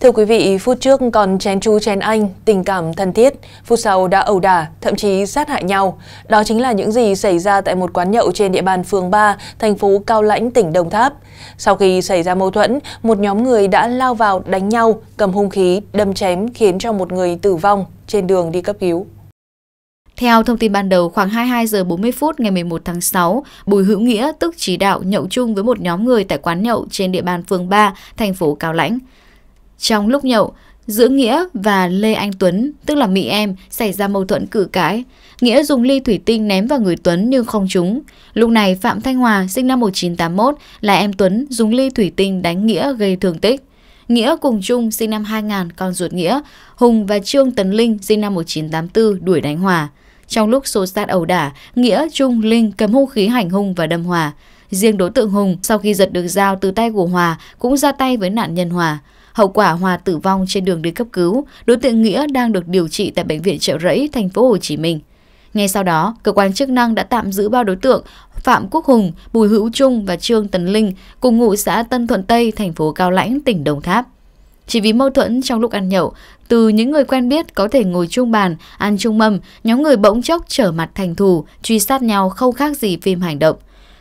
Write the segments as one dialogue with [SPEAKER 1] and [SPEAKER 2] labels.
[SPEAKER 1] Thưa quý vị, phút trước còn chén chu chén anh, tình cảm thân thiết, phút sau đã ẩu đả, thậm chí sát hại nhau. Đó chính là những gì xảy ra tại một quán nhậu trên địa bàn phường 3, thành phố Cao Lãnh, tỉnh Đồng Tháp. Sau khi xảy ra mâu thuẫn, một nhóm người đã lao vào đánh nhau, cầm hung khí, đâm chém khiến cho một người tử vong trên đường đi cấp cứu.
[SPEAKER 2] Theo thông tin ban đầu, khoảng 22 giờ 40 phút ngày 11 tháng 6, Bùi Hữu Nghĩa tức chỉ đạo nhậu chung với một nhóm người tại quán nhậu trên địa bàn phường 3, thành phố Cao Lãnh. Trong lúc nhậu, giữa Nghĩa và Lê Anh Tuấn, tức là Mỹ Em, xảy ra mâu thuẫn cự cãi. Nghĩa dùng ly thủy tinh ném vào người Tuấn nhưng không trúng. Lúc này Phạm Thanh Hòa, sinh năm 1981, là em Tuấn, dùng ly thủy tinh đánh Nghĩa gây thương tích. Nghĩa cùng Trung sinh năm 2000 con ruột Nghĩa, Hùng và Trương Tấn Linh sinh năm 1984 đuổi đánh Hòa. Trong lúc xô sát ẩu đả, Nghĩa, Trung, Linh cầm hung khí hành hung và đâm Hòa. Riêng đối tượng Hùng sau khi giật được dao từ tay của Hòa cũng ra tay với nạn nhân Hòa. Hậu quả Hòa tử vong trên đường đi cấp cứu, đối tượng Nghĩa đang được điều trị tại bệnh viện Trợ Rẫy, thành phố Hồ Chí Minh. Ngay sau đó, cơ quan chức năng đã tạm giữ ba đối tượng Phạm Quốc Hùng, Bùi Hữu Trung và Trương Tấn Linh cùng ngụ xã Tân Thuận Tây, thành phố Cao Lãnh, tỉnh Đồng Tháp. Chỉ vì mâu thuẫn trong lúc ăn nhậu, từ những người quen biết có thể ngồi chung bàn, ăn chung mâm, nhóm người bỗng chốc trở mặt thành thù, truy sát nhau không khác gì phim hành động.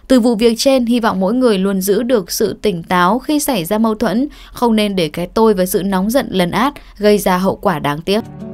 [SPEAKER 2] Từ vụ việc trên, hy vọng mỗi người luôn giữ được sự tỉnh táo khi xảy ra mâu thuẫn, không nên để cái tôi và sự nóng giận lấn át gây ra hậu quả đáng tiếc.